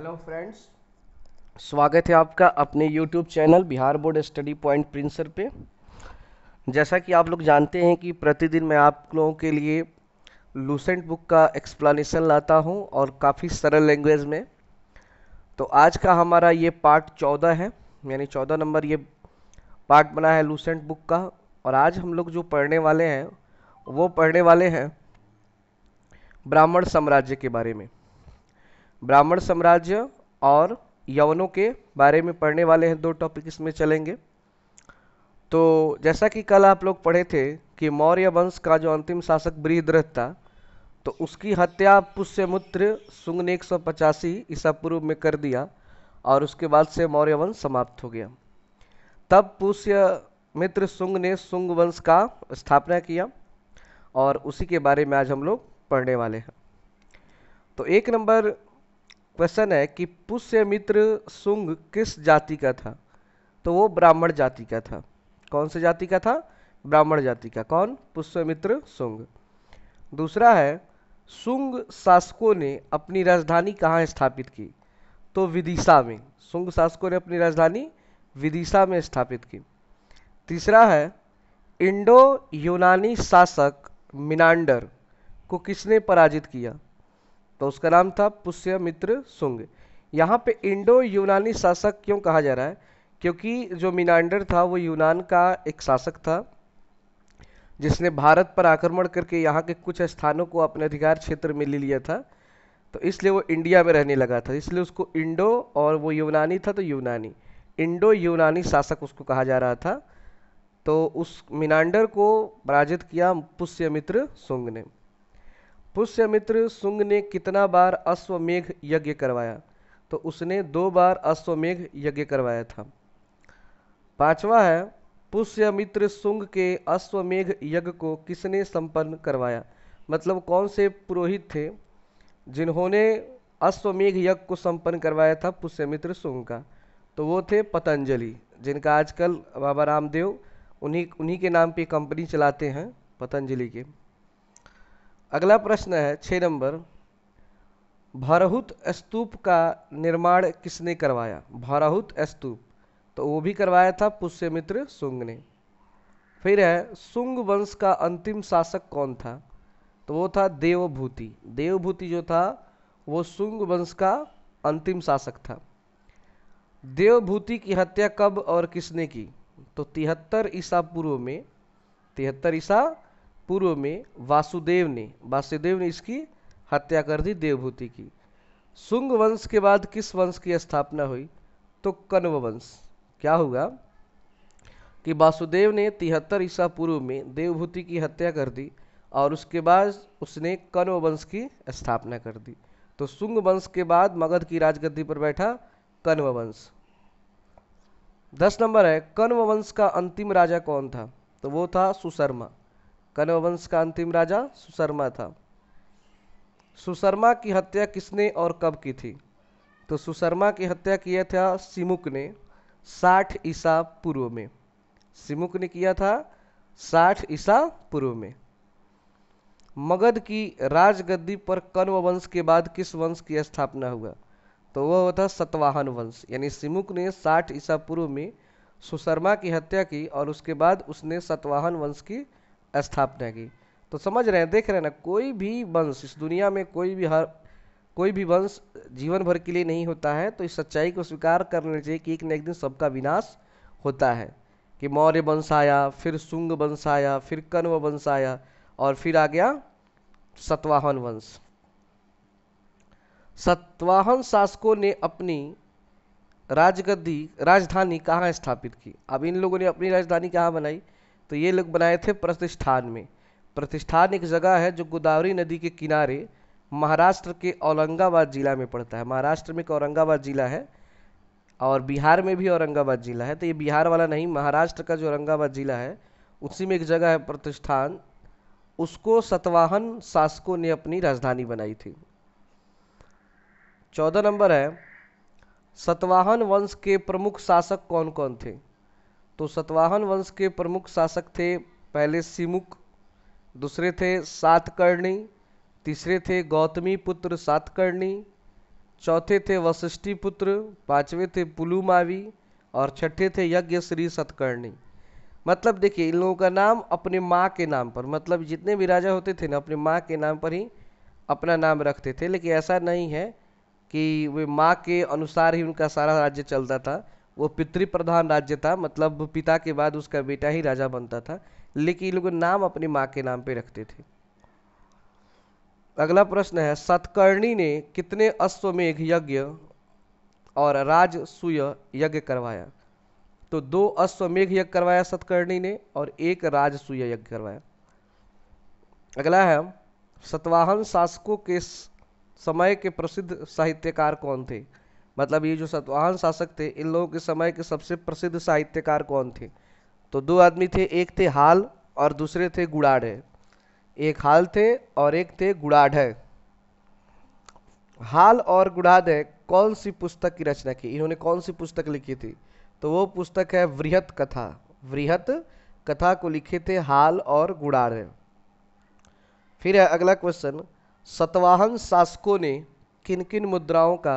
hello friends स्वागत है आपका अपने YouTube channel Bihar board study point प्रिंसर पे जैसा कि आप लोग जानते हैं कि प्रतिदिन मैं आप लोगों के लिए लूसेंट बुक का एक्सप्लानेशन लाता हूं और काफ़ी सरल लैंग्वेज में तो आज का हमारा ये पार्ट चौदह है यानी चौदह नंबर ये पार्ट बना है लूसेंट बुक का और आज हम लोग जो पढ़ने वाले हैं वो पढ़ने वाले हैं ब्राह्मण साम्राज्य के बारे में ब्राह्मण साम्राज्य और यवनों के बारे में पढ़ने वाले हैं दो टॉपिक इसमें चलेंगे तो जैसा कि कल आप लोग पढ़े थे कि मौर्य वंश का जो अंतिम शासक ब्रीद्रथ था तो उसकी हत्या पुष्यमुत्र सुंग ने एक सौ पचासी ईसा पूर्व में कर दिया और उसके बाद से मौर्य वंश समाप्त हो गया तब पुष्य मित्र सुंग ने सुंग वंश का स्थापना किया और उसी के बारे में आज हम लोग पढ़ने वाले हैं तो एक नंबर क्वेश्चन है कि पुष्यमित्र सुंग किस जाति का था तो वो ब्राह्मण जाति का था कौन से जाति का था ब्राह्मण जाति का कौन पुष्यमित्र सुंग दूसरा है सुंग शासकों ने अपनी राजधानी कहाँ स्थापित की तो विदिशा में सुंग शासकों ने अपनी राजधानी विदिशा में स्थापित की तीसरा है इंडो यूनानी शासक मिनांडर को किसने पराजित किया तो उसका नाम था पुष्यमित्र सुंग यहाँ पे इंडो यूनानी शासक क्यों कहा जा रहा है क्योंकि जो मिनांडर था वो यूनान का एक शासक था जिसने भारत पर आक्रमण करके यहाँ के कुछ स्थानों को अपने अधिकार क्षेत्र में ले लिया था तो इसलिए वो इंडिया में रहने लगा था इसलिए उसको इंडो और वो यूनानी था तो यूनानी इंडो यूनानी शासक उसको कहा जा रहा था तो उस मिनांडर को पराजित किया पुष्यमित्र सुंग ने पुष्यमित्र सुंग ने कितना बार अश्वमेघ यज्ञ करवाया तो उसने दो बार अश्वमेघ यज्ञ करवाया था पांचवा है पुष्यमित्र सुंग के अश्वमेघ यज्ञ को किसने संपन्न करवाया मतलब कौन से पुरोहित थे जिन्होंने अश्वमेघ यज्ञ को संपन्न करवाया था पुष्यमित्र सुंग का तो वो थे पतंजलि जिनका आजकल बाबा रामदेव उन्हीं उन्हीं के नाम पे कंपनी चलाते हैं पतंजलि के अगला प्रश्न है छः नंबर भरहुत स्तूप का निर्माण किसने करवाया भरहुत स्तूप तो वो भी करवाया था पुष्यमित्र सुंग ने फिर है सुंग वंश का अंतिम शासक कौन था तो वो था देवभूति देवभूति जो था वो सुंग वंश का अंतिम शासक था देवभूति की हत्या कब और किसने की तो तिहत्तर ईसा पूर्व में तिहत्तर ईसा पूर्व में वासुदेव ने वासुदेव ने इसकी हत्या कर दी देवभूति की शुंग वंश के बाद किस वंश की स्थापना हुई तो कन्व वंश क्या हुआ कि वासुदेव ने तिहत्तर ईसा पूर्व में देवभूति की हत्या कर दी और उसके बाद उसने कन्व वंश की स्थापना कर दी तो शुंग वंश के बाद मगध की राजगद्दी पर बैठा कन्व वंश दस नंबर है कन्व वंश का अंतिम राजा कौन था तो वो था सुशर्मा कनव वंश का अंतिम राजा सुशर्मा था सुशर्मा की हत्या किसने और कब की थी तो सुशर्मा की हत्या किया था सिमुक ने 60 ईसा पूर्व में सिमुक ने किया था 60 ईसा पूर्व में मगध की राजगद्दी पर कन्व वंश के बाद किस वंश की स्थापना हुआ तो वह होता सतवाहन वंश यानी सिमुक ने साठ ईसा पूर्व में सुशर्मा की हत्या की और उसके बाद उसने सतवाहन वंश की स्थापना की तो समझ रहे हैं देख रहे हैं ना कोई भी वंश इस दुनिया में कोई भी हर कोई भी वंश जीवन भर के लिए नहीं होता है तो इस सच्चाई को स्वीकार कर लेना चाहिए कि एक न एक दिन सबका विनाश होता है कि मौर्य वंश आया फिर शुंग वंश आया फिर कण्व वंश आया और फिर आ गया सतवाहन वंश सतवाहन शासकों ने अपनी राजगद्दी राजधानी कहाँ स्थापित की अब इन लोगों ने अपनी राजधानी कहाँ बनाई तो ये लोग बनाए थे प्रतिष्ठान में प्रतिष्ठान एक जगह है जो गोदावरी नदी के किनारे महाराष्ट्र के औरंगाबाद ज़िला में पड़ता है महाराष्ट्र में एक औरंगाबाद ज़िला है और बिहार में भी औरंगाबाद ज़िला है तो ये बिहार वाला नहीं महाराष्ट्र का जो औरंगाबाद ज़िला है उसी में एक जगह है प्रतिष्ठान उसको सतवाहन शासकों ने अपनी राजधानी बनाई थी चौदह नंबर है सतवाहन वंश के प्रमुख शासक कौन कौन थे तो सतवाहन वंश के प्रमुख शासक थे पहले सिमुक दूसरे थे सातकर्णी तीसरे थे गौतमी पुत्र सातकर्णी चौथे थे वशिष्ठी पुत्र पांचवे थे पुलुमावी और छठे थे यज्ञ श्री सतकर्णी मतलब देखिए इन लोगों का नाम अपने माँ के नाम पर मतलब जितने भी राजा होते थे ना अपने माँ के नाम पर ही अपना नाम रखते थे लेकिन ऐसा नहीं है कि वे माँ के अनुसार ही उनका सारा राज्य चलता था वो पितृ प्रधान राज्य था मतलब पिता के बाद उसका बेटा ही राजा बनता था लेकिन लोग नाम अपनी माँ के नाम पे रखते थे अगला प्रश्न है सतकर्णी ने कितने अश्वमेघ यज्ञ और राजसूय यज्ञ करवाया तो दो अश्वमेघ यज्ञ करवाया सतकर्णी ने और एक राजसूय यज्ञ करवाया अगला है सतवाहन शासकों के समय के प्रसिद्ध साहित्यकार कौन थे मतलब ये जो सतवाहन शासक थे इन लोगों के समय के सबसे प्रसिद्ध साहित्यकार कौन थे तो दो आदमी थे एक थे हाल और दूसरे थे गुड़ाढ़ एक हाल थे और एक थे गुड़ाढ़ हाल और गुड़ाढ़ कौन सी पुस्तक की रचना की इन्होंने कौन सी पुस्तक लिखी थी तो वो पुस्तक है वृहत कथा वृहत कथा को लिखे थे हाल और गुड़ाढ़ फिर है अगला क्वेश्चन सतवाहन शासकों ने किन किन मुद्राओं का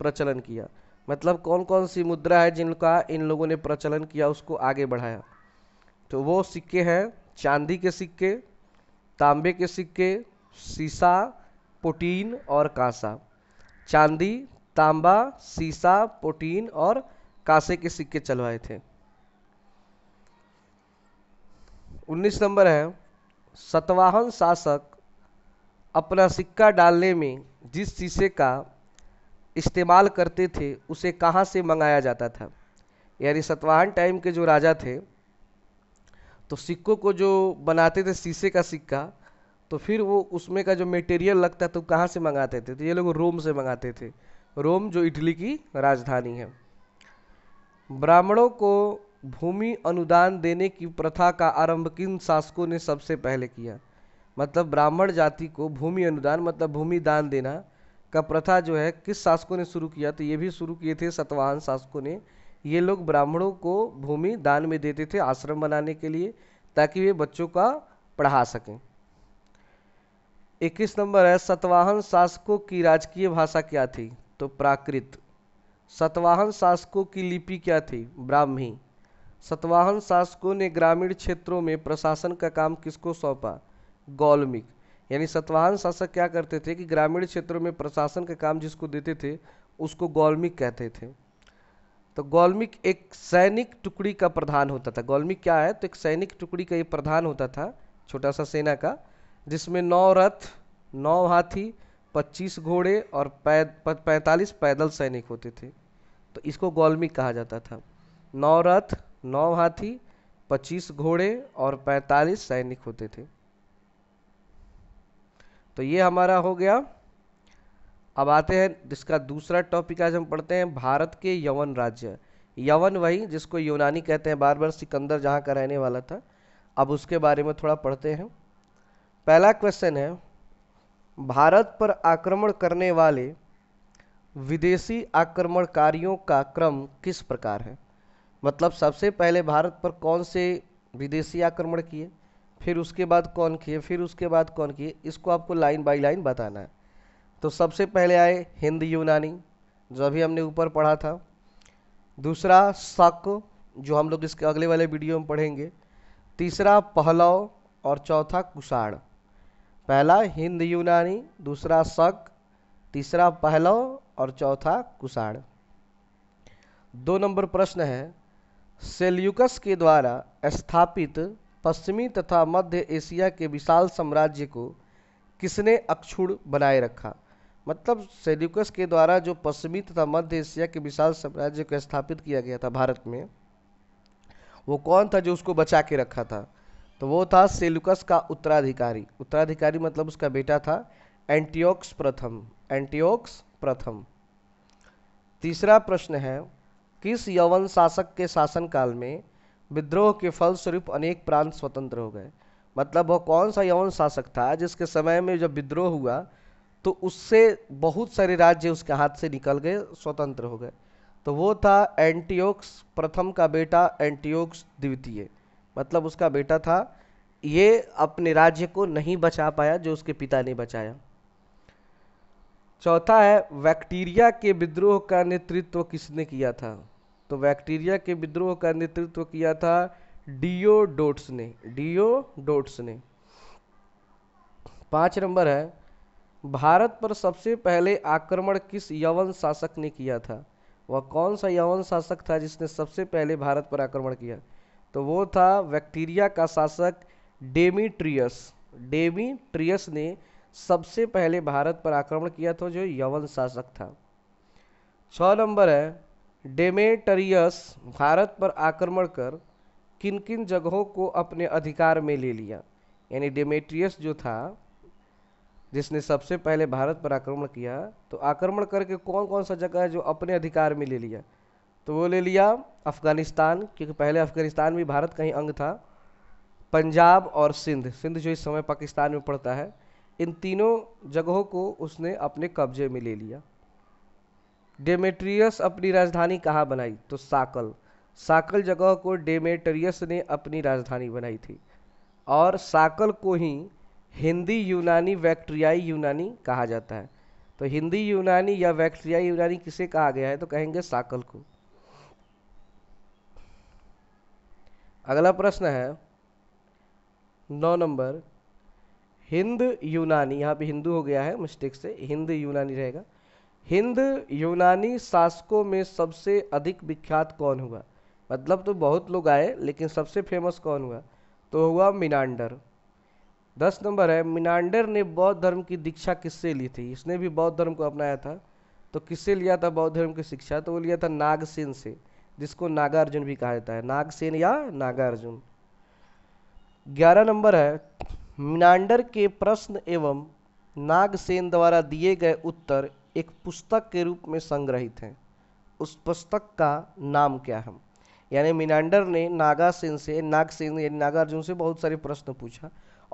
प्रचलन किया मतलब कौन कौन सी मुद्रा है जिनका इन लोगों ने प्रचलन किया उसको आगे बढ़ाया तो वो सिक्के हैं चांदी के सिक्के तांबे के सिक्के सीसा पोटीन और कांसा चांदी तांबा सीसा पोटीन और कांसे के सिक्के चलवाए थे 19 नंबर है सतवाहन शासक अपना सिक्का डालने में जिस शीशे का इस्तेमाल करते थे उसे कहाँ से मंगाया जाता था यानी सतवाहन टाइम के जो राजा थे तो सिक्कों को जो बनाते थे शीशे का सिक्का तो फिर वो उसमें का जो मटेरियल लगता तो कहाँ से मंगाते थे तो ये लोग रोम से मंगाते थे रोम जो इटली की राजधानी है ब्राह्मणों को भूमि अनुदान देने की प्रथा का आरंभ किन शासकों ने सबसे पहले किया मतलब ब्राह्मण जाति को भूमि अनुदान मतलब भूमि दान देना का प्रथा जो है किस शासकों ने शुरू किया तो ये भी शुरू किए थे सतवाहन शासकों ने ये लोग ब्राह्मणों को भूमि दान में देते थे आश्रम बनाने के लिए ताकि वे बच्चों का पढ़ा सकें इक्कीस नंबर है सतवाहन शासकों की राजकीय भाषा क्या थी तो प्राकृत सतवाहन शासकों की लिपि क्या थी ब्राह्मी सतवाहन शासकों ने ग्रामीण क्षेत्रों में प्रशासन का काम किसको सौंपा गौलमिक यानी सतवाहन शासक क्या करते थे कि ग्रामीण क्षेत्रों में प्रशासन का काम जिसको देते थे उसको गौलमिक कहते थे तो गौलमिक एक सैनिक टुकड़ी का प्रधान होता था गौलमिक क्या है तो एक सैनिक टुकड़ी का ये प्रधान होता था छोटा सा सेना का जिसमें नौ रथ नौ हाथी पच्चीस घोड़े और पैंतालीस पैदल सैनिक होते थे तो इसको गौलमिक कहा जाता था नौ रथ नौ हाथी पच्चीस घोड़े और पैंतालीस सैनिक होते थे तो ये हमारा हो गया अब आते हैं जिसका दूसरा टॉपिक आज हम पढ़ते हैं भारत के यवन राज्य यवन वही जिसको यूनानी कहते हैं बार बार सिकंदर जहाँ का रहने वाला था अब उसके बारे में थोड़ा पढ़ते हैं पहला क्वेश्चन है भारत पर आक्रमण करने वाले विदेशी आक्रमणकारियों का क्रम किस प्रकार है मतलब सबसे पहले भारत पर कौन से विदेशी आक्रमण किए फिर उसके बाद कौन किए फिर उसके बाद कौन किए इसको आपको लाइन बाय लाइन बताना है तो सबसे पहले आए हिंद यूनानी जो अभी हमने ऊपर पढ़ा था दूसरा शक जो हम लोग इसके अगले वाले वीडियो में पढ़ेंगे तीसरा पहलव और चौथा कुषाण पहला हिंद यूनानी दूसरा शक तीसरा पहलव और चौथा कुषाण दो नंबर प्रश्न है सेल्यूकस के द्वारा स्थापित पश्चिमी तथा मध्य एशिया के विशाल साम्राज्य को किसने अक्षुण बनाए रखा मतलब सेल्यूकस के द्वारा जो पश्चिमी तथा मध्य एशिया के विशाल साम्राज्य को स्थापित किया गया था भारत में वो कौन था जो उसको बचा के रखा था तो वो था सेल्यूकस का उत्तराधिकारी उत्तराधिकारी मतलब उसका बेटा था एंटीओक्स प्रथम एंटीओक्स प्रथम तीसरा प्रश्न है किस यवन शासक के शासनकाल में विद्रोह के फलस्वरूप अनेक प्रांत स्वतंत्र हो गए मतलब वह कौन सा यौन शासक था जिसके समय में जब विद्रोह हुआ तो उससे बहुत सारे राज्य उसके हाथ से निकल गए स्वतंत्र हो गए तो वो था एंटीओक्स प्रथम का बेटा एंटीओक्स द्वितीय मतलब उसका बेटा था ये अपने राज्य को नहीं बचा पाया जो उसके पिता ने बचाया चौथा है बैक्टीरिया के विद्रोह का नेतृत्व किसने किया था तो बैक्टीरिया के विद्रोह का नेतृत्व किया था डियोडोट्स ने डियोडोट्स ने पांच नंबर है भारत पर सबसे पहले आक्रमण किस यवन शासक ने किया था वह कौन सा यवन शासक था जिसने सबसे पहले भारत पर आक्रमण किया तो वो था बैक्टीरिया का शासक डेमीट्रियस डेमीट्रियस ने सबसे पहले भारत पर आक्रमण किया था जो यवन शासक था छः नंबर है डेमेटरियस भारत पर आक्रमण कर किन किन जगहों को अपने अधिकार में ले लिया यानी डेमेट्रियस जो था जिसने सबसे पहले भारत पर आक्रमण किया तो आक्रमण करके कौन कौन सा जगह है जो अपने अधिकार में ले लिया तो वो ले लिया अफ़गानिस्तान क्योंकि पहले अफ़गानिस्तान भी भारत का ही अंग था पंजाब और सिंध सिंध जो इस समय पाकिस्तान में पड़ता है इन तीनों जगहों को उसने अपने कब्जे में ले लिया डेमेट्रियस अपनी राजधानी कहाँ बनाई तो साकल साकल जगह को डेमेट्रियस ने अपनी राजधानी बनाई थी और साकल को ही हिंदी यूनानी वैक्ट्रियाई यूनानी कहा जाता है तो हिंदी यूनानी या वैक्ट्रियाई यूनानी किसे कहा गया है तो कहेंगे साकल को अगला प्रश्न है नौ नंबर हिंद यूनानी यहाँ पे हिंदू हो गया है मिस्टेक से हिंद यूनानी रहेगा हिंद यूनानी शासकों में सबसे अधिक विख्यात कौन हुआ मतलब तो बहुत लोग आए लेकिन सबसे फेमस कौन हुआ तो हुआ मिनांडर दस नंबर है मिनांडर ने बौद्ध धर्म की दीक्षा किससे ली थी इसने भी बौद्ध धर्म को अपनाया था तो किससे लिया था बौद्ध धर्म की शिक्षा तो वो लिया था नागसेन से जिसको नागार्जुन भी कहा जाता है नागसेन या नागार्जुन ग्यारह नंबर है मिनांडर के प्रश्न एवं नागसेन द्वारा दिए गए उत्तर एक पुस्तक के रूप में संग्रहित है उस पुस्तक का नाम क्या है यानी मिनांडर ने नागासेन से नागसेन यानी नागार्जुन से बहुत सारे प्रश्न पूछा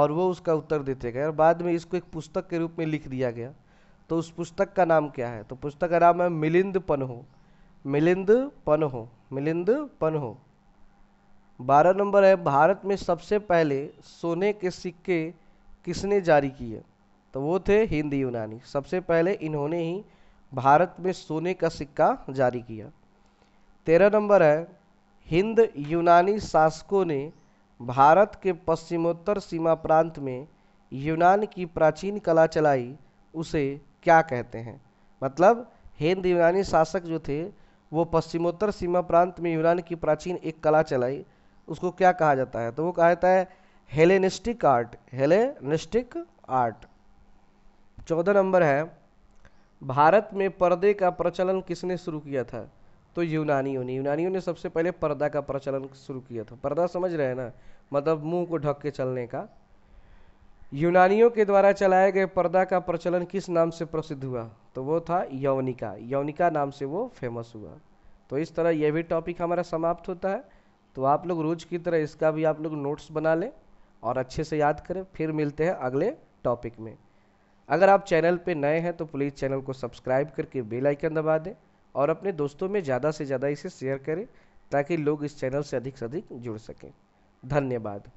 और वो उसका उत्तर देते गए और बाद में इसको एक पुस्तक के रूप में लिख दिया गया तो उस पुस्तक का नाम क्या है तो पुस्तक का नाम है मिलिंद पनहो मिलिंद पनहो मिलिंद पनहो बारह नंबर है भारत में सबसे पहले सोने के सिक्के किसने जारी किए तो वो थे हिंद यूनानी सबसे पहले इन्होंने ही भारत में सोने का सिक्का जारी किया तेरह नंबर है हिंद यूनानी शासकों ने भारत के पश्चिमोत्तर सीमा प्रांत में यूनान की प्राचीन कला चलाई उसे क्या कहते हैं मतलब हिंद यूनानी शासक जो थे वो पश्चिमोत्तर सीमा प्रांत में यूनान की प्राचीन एक कला चलाई उसको क्या कहा जाता है तो वो कहा जाता है हेलेनिस्टिक आर्ट हेलेनिस्टिक आर्ट चौदह नंबर है भारत में पर्दे का प्रचलन किसने शुरू किया था तो यूनानियों ने यूनानियों ने सबसे पहले पर्दा का प्रचलन शुरू किया था पर्दा समझ रहे हैं ना मतलब मुंह को ढक के चलने का यूनानियों के द्वारा चलाए गए पर्दा का प्रचलन किस नाम से प्रसिद्ध हुआ तो वो था यौनिका यौनिका नाम से वो फेमस हुआ तो इस तरह यह भी टॉपिक हमारा समाप्त होता है तो आप लोग रोज की तरह इसका भी आप लोग नोट्स बना लें और अच्छे से याद करें फिर मिलते हैं अगले टॉपिक में अगर आप चैनल पे नए हैं तो प्लीज़ चैनल को सब्सक्राइब करके बेल आइकन दबा दें और अपने दोस्तों में ज़्यादा से ज़्यादा इसे शेयर करें ताकि लोग इस चैनल से अधिक से अधिक जुड़ सकें धन्यवाद